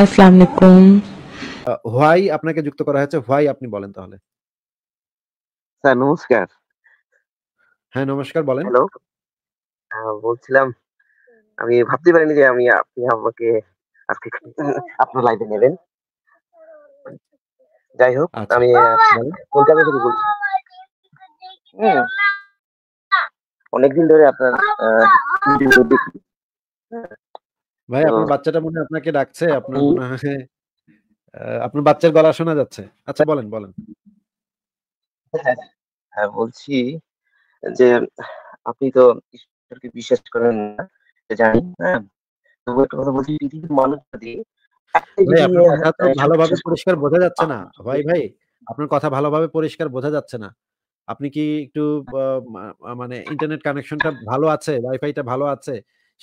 আসসালামু আলাইকুম হোয়াই আপনাকে যুক্ত করা হয়েছে হোয়াই আপনি বলেন তাহলে স্যার নমস্কার হ্যাঁ নমস্কার বলেন হ্যালো বলছিলাম আমি ভাবতে পারিনি যে আমি আপনি আমাকে আজকে আপনার লাইভে নেবেন যাই হোক আচ্ছা। আমি কলকাতা থেকে বলছি অনেকদিন ধরে আপনার দেখি ভাই আপনার বাচ্চাটা মনে আপনাকে ডাকছে আপনার মনে হয় আপনার বাচ্চার গলা শোনা যাচ্ছে আচ্ছা বলেন বলেন হ্যাঁ, হ্যাঁ বলছি যে আপনি তো ঈশ্বরকে বিশ্বাস করেন না জানি তবু কথা বলছি পৃথিবীর মানুষ ভালোভাবে পরিষ্কার বোঝা যাচ্ছে না ভাই ভাই আপনার কথা ভালোভাবে পরিষ্কার বোঝা যাচ্ছে না আপনি কি একটু হ্যাঁ। মানে ইন্টারনেট কানেকশনটা ভালো আছে ওয়াইফাইটা ভালো আছে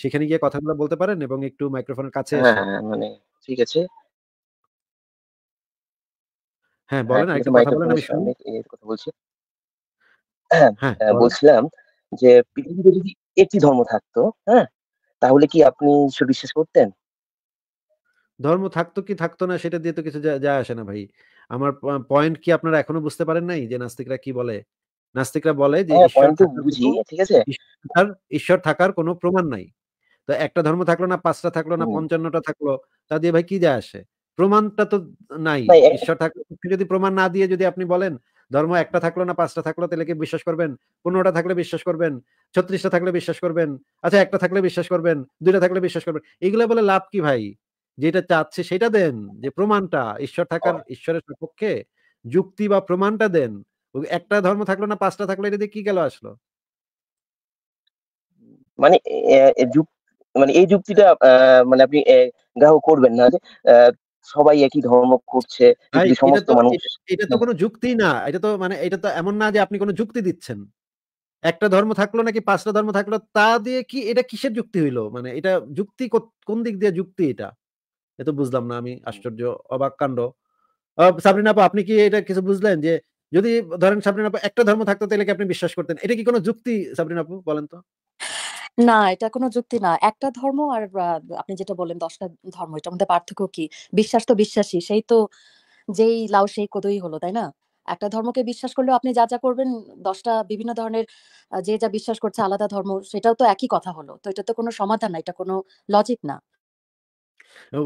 সেখানে গিয়ে কথাগুলো বলতে পারেন এবং একটু মাইক্রোফোনের কাছে হ্যাঁ, হ্যাঁ, হ্যাঁ, মানে ঠিক আছে হ্যাঁ, বলেন আরেকটু কথা বলেন আমি কথা বলছি হ্যাঁ বলছিলাম যে পৃথিবীতে যদি একটি ধর্ম থাকতো হ্যাঁ তাহলে কি আপনি বিশ্বাস করতেন ধর্ম থাকতো কি থাকতো না সেটা দিয়ে তো কিছু যা- যায় আসে না ভাই। আমার পয়েন্ট কি আপনারা এখনো বুঝতে পারেন নাই যে নাস্তিকরা কি বলে? নাস্তিকরা বলে যে ঈশ্বর থাকার বুঝি ঠিক আছে? ঈশ্বর ঈশ্বর থাকার কোনো প্রমাণ নাই। তো একটা ধর্ম থাকলো না পাঁচটা থাকলো না পঞ্চান্নটা থাকলো তা দিয়ে ভাই কি যায় আসে প্রমাণটা তো নাই ঈশ্বর থাকলে যদি প্রমাণ না দিয়ে যদি আপনি বলেন ধর্ম একটা থাকলো না পাঁচটা থাকলো তাহলে কি বিশ্বাস করবেন পনেরোটা থাকলে বিশ্বাস করবেন ছত্রিশটা থাকলে বিশ্বাস করবেন আচ্ছা একটা থাকলে বিশ্বাস করবেন দুইটা থাকলে বিশ্বাস করবেন এগুলো বলে লাভ কি ভাই যেটা চাচ্ছে সেটা দেন যে প্রমাণটা ঈশ্বর থাকার ঈশ্বরের পক্ষে যুক্তি বা প্রমাণটা দেন একটা ধর্ম থাকলো না পাঁচটা থাকলো এটা দিয়ে কি গেল আসলো মানে যুক্তি মানে এই যুক্তিটা মানে আপনি গ্রাহ করবেন না যে সবাই একই ধর্ম করছে সমস্ত মানুষ এটা তো কোনো যুক্তি না এটা তো মানে এটা তো এমন না যে আপনি কোনো যুক্তি দিচ্ছেন একটা ধর্ম থাকলো নাকি পাঁচটা ধর্ম থাকলো তা দিয়ে কি এটা কিসের যুক্তি হইলো মানে এটা যুক্তি কোন দিক দিয়ে যুক্তি এটা এ তো বুঝলাম না আমি আশ্চর্য অবাক কাণ্ড সাবরিন আপা আপনি কি এটা কিছু বুঝলেন যে যদি ধরেন সাবরিন আপা একটা ধর্ম থাকতো তাহলে কি আপনি বিশ্বাস করতেন এটা কি কোনো যুক্তি সাবরিন আপু বলেন তো না, এটা কোনো যুক্তি না। একটা ধর্ম আর আপনি যেটা বললেন দশটা ধর্ম এটার মধ্যে পার্থক্য কি? বিশ্বাস তো বিশ্বাসী সেই তো যেই লাউ সেই কদই হলো, তাই না? একটা ধর্মকে বিশ্বাস করলেও আপনি যা, যা করবেন দশটা বিভিন্ন ধরনের যে যা বিশ্বাস করছে আলাদা ধর্ম সেটাও তো একই কথা হলো। তো এটা তো কোনো সমাধান না, এটা কোনো লজিক না।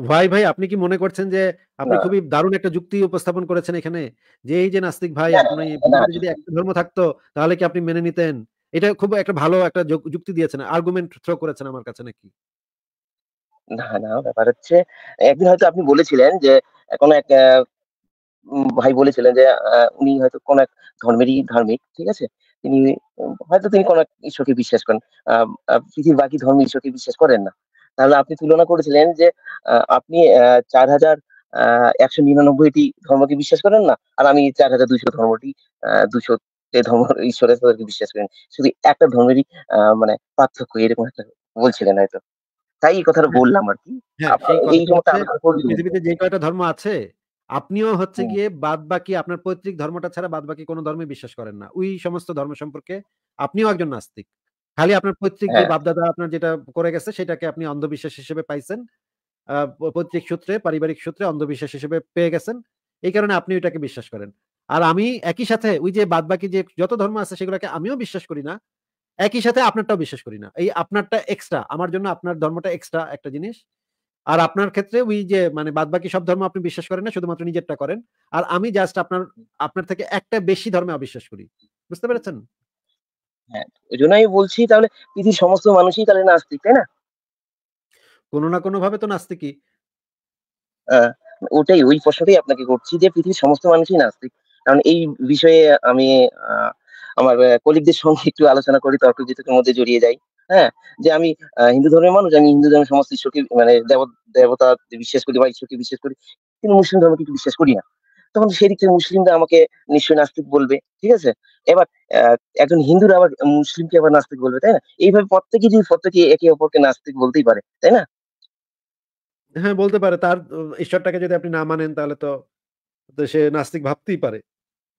ভাই, ভাই আপনি কি মনে করছেন যে আপনি খুবই দারুণ একটা যুক্তি উপস্থাপন করেছেন এখানে। যে এই যে নাস্তিক ভাই হ্যাঁ, আপনি হ্যাঁ, হ্যাঁ। যদি একটা ধর্ম থাকতো তাহলে কি আপনি মেনে নিতেন? এটা খুব একটা ভালো একটা যুক্তি দিয়েছেন আর্গুমেন্ট থ্রো করেছেন আমার কাছে নাকি না না ব্যাপার হচ্ছে একদিন হয়তো আপনি বলেছিলেন যে কোনো এক ভাই বলেছিলেন যে উনি হয়তো কোন এক ধর্মেরই ধার্মিক ঠিক আছে তিনি হয়তো তিনি কোন এক ঈশ্বরকে বিশ্বাস করেন পৃথিবীর বাকি ধর্ম ঈশ্বরকে বিশ্বাস করেন না তাহলে আপনি তুলনা করেছিলেন যে আপনি চার হাজার একশো নিরানব্বইটি ধর্মকে বিশ্বাস করেন না আর আমি চার হাজার দুইশো ধর্মটি দুশো যে ধর্ম ঈশ্বরের তাদেরকে বিশ্বাস করেন শুধু একটা ধর্মেরই মানে পার্থক্য এরকম একটা বলছিলেন হয়তো তাই এই কথাটা হ্যাঁ, বললাম আর কি হ্যাঁ, পৃথিবীতে যে কয়টা ধর্ম আছে আপনিও হচ্ছে গিয়ে বাদ বাকি আপনার পৈতৃক ধর্মটা ছাড়া বাদ বাকি কোনো ধর্মে বিশ্বাস করেন না ওই সমস্ত ধর্ম সম্পর্কে আপনিও একজন নাস্তিক খালি আপনার পৈতৃক যে হ্যাঁ। বাপদাদা আপনার যেটা করে গেছে সেটাকে আপনি অন্ধবিশ্বাস হিসেবে পাইছেন পৈতৃক সূত্রে পারিবারিক সূত্রে অন্ধবিশ্বাস হিসেবে পেয়ে গেছেন এই কারণে আপনি ওইটাকে বিশ্বাস করেন আর আমি একই সাথে ওই যে বাদ বাকি যে যত ধর্ম আছে সেগুলোকে আমিও বিশ্বাস করি না একই সাথে আপনারটাও বিশ্বাস করি না এই আপনারটা এক্সট্রা আমার জন্য আপনার ধর্মটা এক্সট্রা একটা জিনিস আর আপনার ক্ষেত্রে ওই যে মানে বাদ বাকি সব ধর্ম আপনি বিশ্বাস করেন না শুধুমাত্র নিজেরটা করেন আর আমি জাস্ট আপনার আপনার থেকে একটা বেশি ধর্মে অবিশ্বাস করি বুঝতে পেরেছেন হ্যাঁ ওই আমি বলছি তাহলে পৃথিবীর সমস্ত মানুষই তাহলে নাস্তিক তাই না কোনো না কোনো ভাবে তো নাস্তিকই হ্যাঁ, ওটাই ওই প্রশ্নটাই আপনাকে করছি যে পৃথিবীর সমস্ত মানুষই নাস্তিক কারণ এই বিষয়ে আমি আমার কলিগদের সঙ্গে একটু আলোচনা করি তর্ক বিতর্কের মধ্যে জড়িয়ে যাই হ্যাঁ যে আমি হিন্দু ধর্মের মানুষ আমি হিন্দু ধর্মের সমস্ত ঈশ্বরকে মানে দেবতা বিশ্বাস করি বা ঈশ্বরকে বিশ্বাস করি কিন্তু মুসলিম ধর্মকে কিন্তু বিশ্বাস করি না তখন দিক থেকে মুসলিমরা আমাকে নিশ্চয়ই নাস্তিক বলবে ঠিক আছে এবার একজন হিন্দুরা আবার মুসলিমকে আবার নাস্তিক বলবে তাই না এইভাবে প্রত্যেকে যদি প্রত্যেকে একে অপরকে নাস্তিক বলতেই পারে তাই না হ্যাঁ বলতে পারে তার ঈশ্বরটাকে যদি আপনি না মানেন তাহলে তো তো সে নাস্তিক ভাবতেই পারে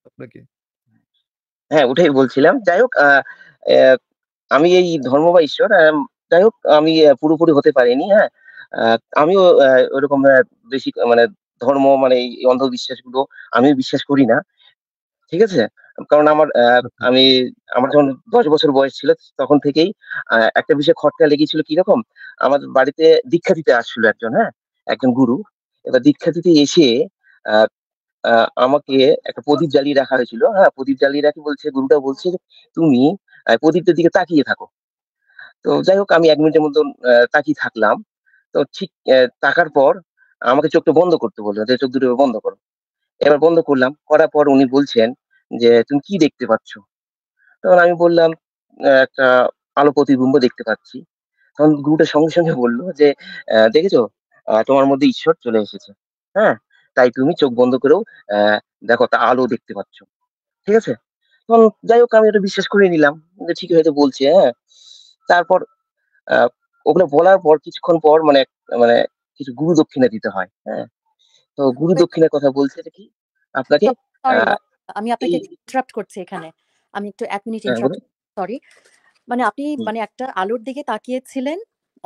আপনাকে হ্যাঁ ওটাই বলছিলাম যাই হোক আমি এই ধর্ম বা ঈশ্বর যাই হোক আমি পুরোপুরি হতে পারিনি হ্যাঁ আমিও ওরকম বেশি মানে ধর্ম মানে এই অন্ধবিশ্বাস গুলো আমি বিশ্বাস করি না ঠিক আছে কারণ আমার আচ্ছা। আমি আমার যখন দশ বছর বয়স ছিল তখন থেকেই একটা বিষয়ে খটকা লেগেছিল কিরকম আমার বাড়িতে দীক্ষা দিতে আসছিল একজন হ্যাঁ একজন গুরু এবার দীক্ষা দিতে এসে আমাকে একটা প্রদীপ আচ্ছা। জ্বালিয়ে রাখা হয়েছিল হ্যাঁ প্রদীপ জ্বালিয়ে রাখি বলছে গুরুটা বলছে তুমি প্রদীপটার দিকে তাকিয়ে থাকো তো যাই হোক আমি এক মিনিটের মতন তাকিয়ে থাকলাম তো ঠিক তাকার পর আমাকে চোখটা বন্ধ করতে বললো যে চোখ দুটো বন্ধ করো এবার বন্ধ করলাম করার পর উনি বলছেন যে তুমি কি দেখতে পাচ্ছ তখন আমি বললাম একটা আলো প্রতিবিম্ব দেখতে পাচ্ছি তখন গুরুটা সঙ্গে সঙ্গে বললো যে দেখেছো তোমার মধ্যে ঈশ্বর চলে এসেছে হ্যাঁ তাই তুমি চোখ বন্ধ করেও দেখো তা আলো দেখতে পাচ্ছ ঠিক আছে তখন যাই হোক আমি এটা বিশ্বাস করে নিলাম যে ঠিক হয়তো বলছে হ্যাঁ তারপর ওগুলো বলার পর কিছুক্ষণ পর মানে মানে কিছু গুরু দক্ষিণা দিতে হয় হ্যাঁ তো গুরু দক্ষিণার কথা বলছে কি আপনাকে আমি আপনাকে ইন্টারাপ্ট করছি এখানে আমি একটু এক মিনিট ইন্টারাপ্ট সরি মানে আপনি মানে একটা আলোর দিকে তাকিয়েছিলেন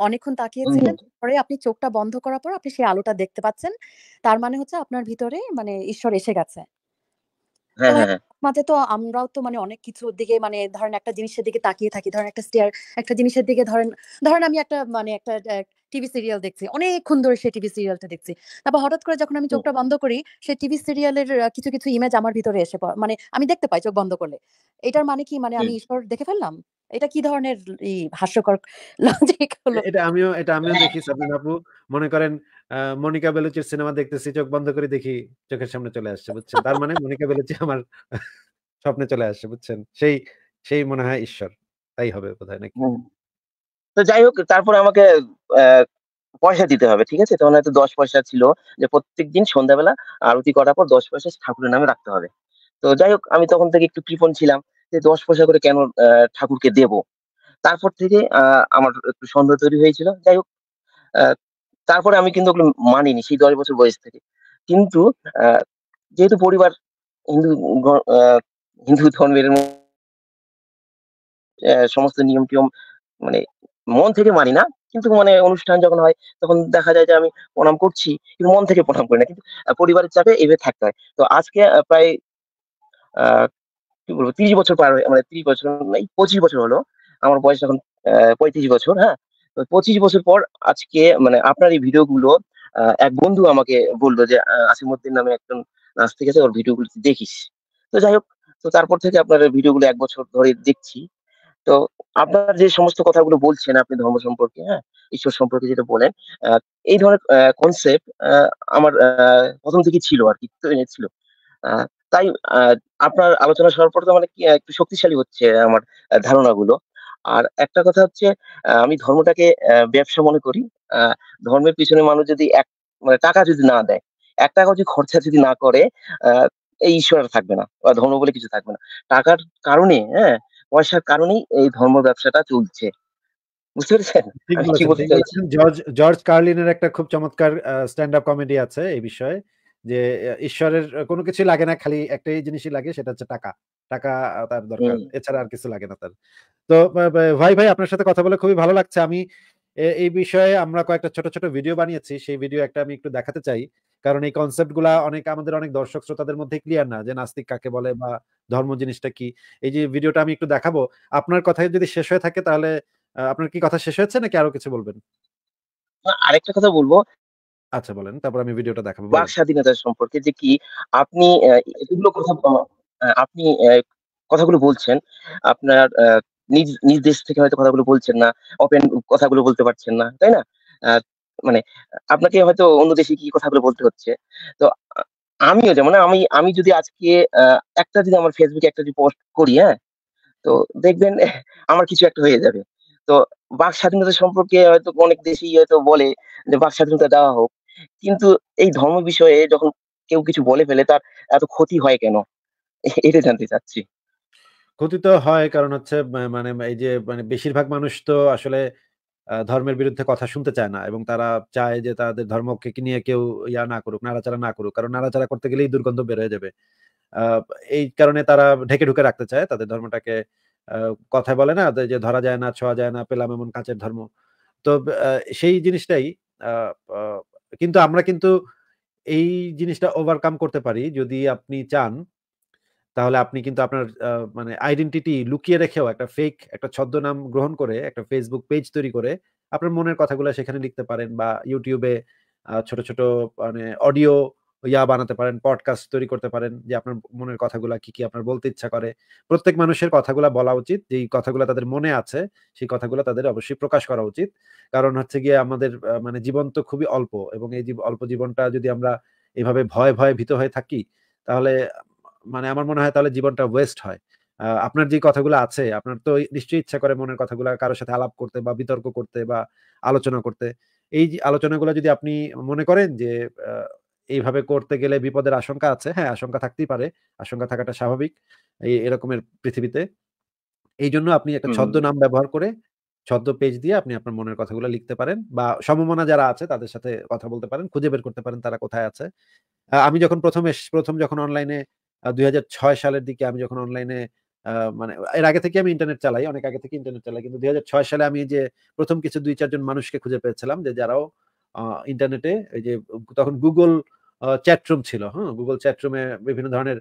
অনেকক্ষণ তাকিয়েছিলেন পরে আপনি চোখটা বন্ধ করার পর আপনি সেই আলোটা দেখতে পাচ্ছেন তার মানে হচ্ছে আপনার ভিতরে মানে ঈশ্বর এসে গেছে হ্যাঁ, হ্যাঁ, হ্যাঁ। মাঝে তো আমরাও তো মানে অনেক কিছু দিকে মানে ধরেন একটা জিনিসের দিকে তাকিয়ে থাকি ধরেন একটা স্টেয়ার একটা জিনিসের দিকে ধরেন ধরেন আমি একটা মানে একটা টিভি সিরিয়াল দেখছি অনেকক্ষণ ধরে সেই টিভি সিরিয়ালটা দেখছি তারপর হঠাৎ করে যখন আমি চোখটা বন্ধ করি সেই টিভি সিরিয়ালের কিছু কিছু ইমেজ আমার ভিতরে এসে পড়ে মানে আমি দেখতে পাই চোখ বন্ধ করলে এটার মানে কি মানে আমি ঈশ্বর দেখে ফেললাম এটা কি ধরনের হাস্যকর লজিক হলো এটা আমিও এটা আমিও হ্যাঁ। দেখি সাবিন আপু মনে করেন মনিকা বেলুচির সিনেমা দেখতেছি চোখ বন্ধ করে দেখি চোখের সামনে চলে আসছে বুঝছেন তার মানে মনিকা বেলুচি আমার স্বপ্নে চলে আসছে বুঝছেন সেই সেই মনে হয় ঈশ্বর তাই হবে বোধহয় নাকি তো যাই হোক তারপর আমাকে পয়সা দিতে হবে ঠিক আছে তখন হয়তো দশ পয়সা ছিল যে প্রত্যেক দিন সন্ধ্যাবেলা আরতি করার পর দশ পয়সা ঠাকুরের নামে রাখতে হবে তো যাই হোক আমি তখন থেকে একটু কৃপন ছিলাম থেকে দশ পয়সা করে কেন ঠাকুরকে দেব তারপর থেকে আমার একটু সন্দেহ তৈরি হয়েছিল যাই হোক তারপরে আমি কিন্তু ওগুলো মানিনি সেই দশ বছর বয়স থেকে কিন্তু যেহেতু পরিবার হিন্দু হিন্দু ধর্মের সমস্ত নিয়ম টিয়ম মানে মন থেকে মানি না কিন্তু মানে অনুষ্ঠান যখন হয় তখন দেখা যায় যে আমি প্রণাম করছি কিন্তু মন থেকে প্রণাম করি না কিন্তু পরিবারের চাপে এভাবে থাকতে হয় তো আজকে প্রায় কি বলবো তিরিশ বছর পার হয়ে মানে তিরিশ বছর মানে এই পঁচিশ বছর হলো আমার বয়স এখন পঁয়ত্রিশ বছর হ্যাঁ পঁচিশ বছর পর আজকে মানে আপনার এই ভিডিওগুলো এক বন্ধু আমাকে বললো যে আসিমুদ্দিন নামে একজন নাচতে গেছে ওর ভিডিওগুলো দেখিস তো যাই হোক তো তারপর থেকে আপনার ভিডিওগুলো এক বছর ধরে দেখছি তো আপনার যে সমস্ত কথাগুলো বলছেন আপনি ধর্ম সম্পর্কে হ্যাঁ ঈশ্বর সম্পর্কে যেটা বলেন এই ধরনের কনসেপ্ট আমার প্রথম থেকে ছিল আর কি ছিল তাই আপনার আলোচনা সর্বপ্রথম মানে একটু শক্তিশালী হচ্ছে আমার ধারণাগুলো আর একটা কথা হচ্ছে আমি ধর্মটাকে ব্যবসা মনে করি ধর্মের পিছনে মানুষ যদি এক মানে টাকা যদি না দেয় এক টাকা যদি খরচা যদি না করে এই ঈশ্বর থাকবে না বা ধর্ম বলে কিছু থাকবে না টাকার কারণে হ্যাঁ পয়সার কারণেই এই ধর্ম ব্যবসাটা চলছে বুঝতে পেরেছেন জর্জ জর্জ কার্লিনের একটা খুব চমৎকার স্ট্যান্ড আপ কমেডি আছে এই বিষয়ে যে ঈশ্বরের কোনো কিছুই লাগে না খালি একটাই জিনিসই লাগে সেটা হচ্ছে টাকা টাকা তার দরকার এছাড়া আর কিছু লাগে না তার তো ভাই ভাই আপনার সাথে কথা বলে খুবই ভালো লাগছে আমি এই বিষয়ে আমরা কয়েকটা ছোট ছোট ভিডিও বানিয়েছি সেই ভিডিও একটা আমি একটু দেখাতে চাই কারণ এই কনসেপ্ট গুলা অনেক আমাদের অনেক দর্শক শ্রোতাদের মধ্যে ক্লিয়ার না যে নাস্তিক কাকে বলে বা ধর্ম জিনিসটা কি এই যে ভিডিওটা আমি একটু দেখাবো আপনার কথাই যদি শেষ হয়ে থাকে তাহলে আপনার কি কথা শেষ হয়েছে নাকি আরো কিছু বলবেন আরেকটা কথা বলবো আচ্ছা বলেন তারপর আমি ভিডিওটা দেখাবো বাক স্বাধীনতা সম্পর্কে যে কি আপনি এগুলো কথা আপনি কথাগুলো বলছেন আপনার নিজ নিজ দেশ থেকে হয়তো কথাগুলো বলছেন না ওপেন কথাগুলো বলতে পারছেন না তাই না মানে আপনাকে হয়তো অন্য দেশে কি কথাগুলো বলতে হচ্ছে তো আমিও যেমন আমি আমি যদি আজকে একটা যদি আমার ফেসবুকে একটা যদি পোস্ট করি হ্যাঁ তো দেখবেন আমার কিছু একটা হয়ে যাবে তো বাক স্বাধীনতা সম্পর্কে হয়তো অনেক দেশেই হয়তো বলে যে বাক স্বাধীনতা দেওয়া হোক কিন্তু এই ধর্ম বিষয়ে যখন কেউ কিছু বলে ফেলে তার এত ক্ষতি হয় কেন এটা জানতে চাচ্ছি ক্ষতি তো হয় কারণ হচ্ছে মানে এই যে মানে বেশিরভাগ মানুষ তো আসলে ধর্মের বিরুদ্ধে কথা শুনতে চায় না এবং তারা চায় যে তাদের ধর্মকে নিয়ে কেউ ইয়া না করুক নাড়াচাড়া না করুক কারণ নাড়াচাড়া করতে গেলেই দুর্গন্ধ বের হয়ে যাবে এই কারণে তারা ঢেকে ঢুকে রাখতে চায় তাদের ধর্মটাকে কথা বলে না যে ধরা যায় না ছোঁয়া যায় না পেলাম এমন কাঁচের ধর্ম তো সেই জিনিসটাই কিন্তু আমরা কিন্তু এই জিনিসটা ওভারকাম করতে পারি যদি আপনি চান তাহলে আপনি কিন্তু আপনার মানে আইডেন্টিটি লুকিয়ে রেখেও একটা ফেক একটা ছদ্মনাম গ্রহণ করে একটা ফেসবুক পেজ তৈরি করে আপনার মনের কথাগুলো সেখানে লিখতে পারেন বা ইউটিউবে ছোট ছোট মানে অডিও ইয়া বানাতে পারেন পডকাস্ট তৈরি করতে পারেন যে আপনার মনের কথাগুলা কি কি আপনার বলতে ইচ্ছা করে প্রত্যেক মানুষের কথাগুলা বলা উচিত যেই কথাগুলো তাদের মনে আছে সেই কথাগুলো তাদের অবশ্যই প্রকাশ করা উচিত কারণ হচ্ছে গিয়ে আমাদের মানে জীবন তো খুবই অল্প এবং এই অল্প জীবনটা যদি আমরা এভাবে ভয় ভয়ে ভীত হয়ে থাকি তাহলে মানে আমার মনে হয় তাহলে জীবনটা ওয়েস্ট হয় আপনার যে কথাগুলো আছে আপনার তো নিশ্চয়ই ইচ্ছা করে মনের কথাগুলো কারোর সাথে আলাপ করতে বা বিতর্ক করতে বা আলোচনা করতে এই আলোচনাগুলো যদি আপনি মনে করেন যে এইভাবে করতে গেলে বিপদের আশঙ্কা আছে হ্যাঁ আশঙ্কা থাকতেই পারে আশঙ্কা থাকাটা স্বাভাবিক এই এরকমের পৃথিবীতে এই জন্য আপনি একটা ছদ্ম নাম ব্যবহার করে ছদ্ম পেজ দিয়ে আপনি আপনার মনের কথাগুলো লিখতে পারেন বা সমমনা যারা আছে তাদের সাথে কথা বলতে পারেন খুঁজে বের করতে পারেন তারা কোথায় আছে আমি যখন প্রথমে প্রথম যখন অনলাইনে দুই সালের দিকে আমি যখন অনলাইনে মানে এর আগে থেকে আমি ইন্টারনেট চালাই অনেক আগে থেকে ইন্টারনেট চালাই কিন্তু দুই সালে আমি যে প্রথম কিছু দুই চারজন মানুষকে খুঁজে পেয়েছিলাম যে যারাও ইন্টারনেটে এই যে তখন গুগল চ্যাটরুম ছিল হ্যাঁ গুগল চ্যাটরুমে বিভিন্ন ধরনের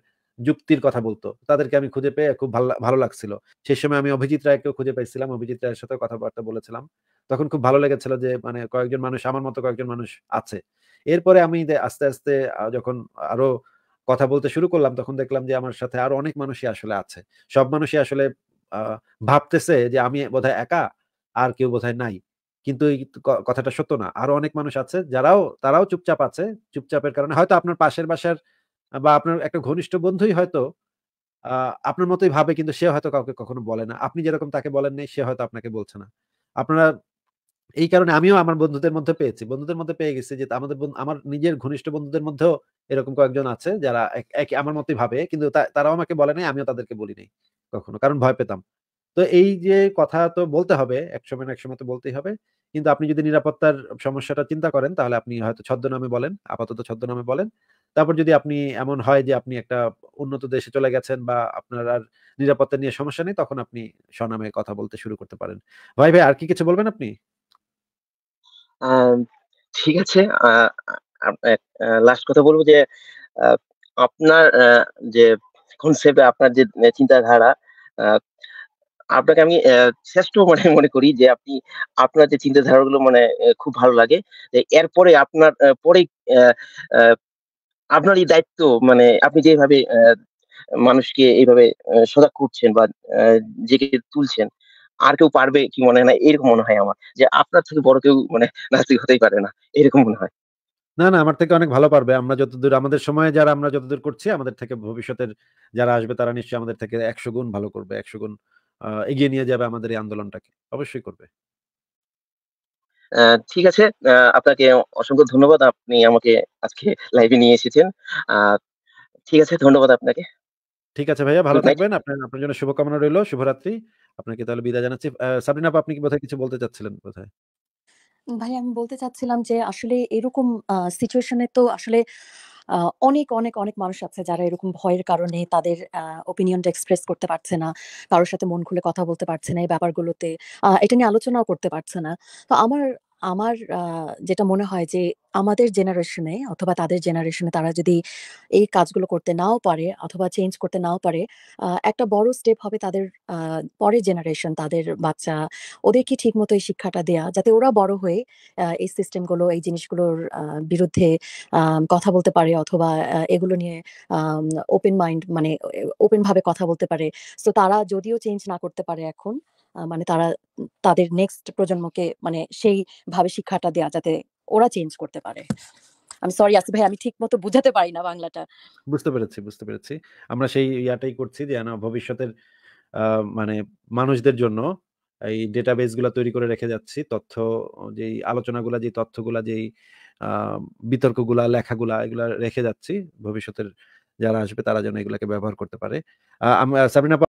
যুক্তির কথা বলতো তাদেরকে আমি খুঁজে পেয়ে খুব ভালো ভালো লাগছিল সেই সময় আমি অভিজিৎ রায়কেও খুঁজে পেয়েছিলাম অভিজিৎ রায়ের সাথে কথাবার্তা বলেছিলাম তখন খুব ভালো লেগেছিল যে মানে কয়েকজন মানুষ আমার মতো কয়েকজন মানুষ আছে এরপরে আমি আস্তে আস্তে যখন আরো কথা বলতে শুরু করলাম তখন দেখলাম যে আমার সাথে আরো অনেক মানুষই আসলে আছে সব মানুষই আসলে ভাবতেছে যে আমি বোধহয় একা আর কেউ বোধহয় নাই কিন্তু এই কথাটা সত্য না আরো অনেক মানুষ আছে যারাও তারাও চুপচাপ আছে চুপচাপের কারণে হয়তো আপনার পাশের বাসার বা আপনার একটা ঘনিষ্ঠ বন্ধুই হয়তো আপনার মতোই ভাবে কিন্তু সে হয়তো কাউকে কখনো বলে না আপনি যেরকম তাকে বলেন নেই সে হয়তো আপনাকে বলছে না আপনারা এই কারণে আমিও আমার বন্ধুদের মধ্যে পেয়েছি বন্ধুদের মধ্যে পেয়ে গেছি যে আমাদের আমার নিজের ঘনিষ্ঠ বন্ধুদের মধ্যেও এরকম কয়েকজন আছে যারা এক আমার মতোই ভাবে কিন্তু তারাও আমাকে বলে নাই আমিও তাদেরকে বলি নাই কখনো কারণ ভয় পেতাম তো এই যে কথা তো বলতে হবে একসময় না একসময় তো বলতেই হবে কিন্তু আপনি যদি নিরাপত্তার সমস্যাটা চিন্তা করেন তাহলে আপনি হয়তো ছদ্মনামে বলেন আপাতত ছদ্মনামে বলেন তারপর যদি আপনি এমন হয় যে আপনি একটা উন্নত দেশে চলে গেছেন বা আপনার আর নিরাপত্তা নিয়ে সমস্যা নেই তখন আপনি স্বনামে কথা বলতে শুরু করতে পারেন ভাই ভাই আর কি কিছু বলবেন আপনি ঠিক আছে লাস্ট কথা বলবো যে আপনার যে কনসেপ্ট আপনার যে চিন্তাধারা আপনাকে আমি শ্রেষ্ঠ মানে মনে করি যে আপনি আপনার যে গুলো মানে খুব ভালো লাগে এরপরে আপনার পরে আপনার এই দায়িত্ব মানে আপনি যেভাবে মানুষকে এইভাবে সজাগ করছেন বা জেগে তুলছেন আর কেউ পারবে কি মনে হয় না এরকম মনে হয় আমার যে আপনার থেকে বড় কেউ মানে নাস্তিক হতেই পারে না এরকম মনে হয় না না আমার থেকে অনেক ভালো পারবে আমরা যতদূর আমাদের সময়ে যারা আমরা যতদূর করছি আমাদের থেকে ভবিষ্যতের যারা আসবে তারা নিশ্চয়ই আমাদের থেকে একশো গুণ ভালো করবে একশো গুণ এগিয়ে নিয়ে যাবে আমাদের এই আন্দোলনটাকে অবশ্যই করবে ঠিক আছে আপনাকে অসংখ্য ধন্যবাদ আপনি আমাকে আজকে লাইভে নিয়ে এসেছেন ঠিক আছে ধন্যবাদ আপনাকে ঠিক আছে ভাইয়া ভালো থাকবেন আপনার আপনার জন্য শুভকামনা রইল শুভরাত্রি আপনাকে তাহলে বিদায় জানাচ্ছি সাবরিনা আপনি কি বোধহয় কিছু বলতে চাচ্ছিলেন বোধহয় ভাই আমি বলতে চাচ্ছিলাম যে আসলে এরকম সিচুয়েশনে তো আসলে অনেক অনেক অনেক মানুষ আছে যারা এরকম ভয়ের কারণে তাদের ওপিনিয়নটা এক্সপ্রেস করতে পারছে না কারোর সাথে মন খুলে কথা বলতে পারছে না এই ব্যাপারগুলোতে এটা নিয়ে আলোচনাও করতে পারছে না তো আমার আমার যেটা মনে হয় যে আমাদের জেনারেশনে অথবা তাদের জেনারেশনে তারা যদি এই কাজগুলো করতে নাও পারে অথবা চেঞ্জ করতে নাও পারে একটা বড় স্টেপ হবে তাদের পরের জেনারেশন তাদের বাচ্চা ওদেরকে ঠিক মতো এই শিক্ষাটা দেয়া যাতে ওরা বড় হয়ে এই সিস্টেমগুলো এই জিনিসগুলোর বিরুদ্ধে কথা বলতে পারে অথবা এগুলো নিয়ে ওপেন মাইন্ড মানে ওপেনভাবে কথা বলতে পারে সো তারা যদিও চেঞ্জ না করতে পারে এখন মানে তারা তাদের নেক্সট প্রজন্মকে মানে সেই ভাবে শিক্ষাটা দেয়া যাতে ওরা চেঞ্জ করতে পারে আমি সরি আসি ভাই আমি ঠিক মতো বুঝাতে পারি না বাংলাটা বুঝতে পেরেছি বুঝতে পেরেছি আমরা সেই ইয়াটাই করছি যে না ভবিষ্যতের মানে মানুষদের জন্য এই ডেটাবেস গুলা তৈরি করে রেখে যাচ্ছি তথ্য যেই আলোচনাগুলা যে তথ্যগুলা যেই বিতর্কগুলা লেখাগুলা এগুলা রেখে যাচ্ছি ভবিষ্যতের যারা আসবে তারা যেন এগুলাকে ব্যবহার করতে পারে সাবিনা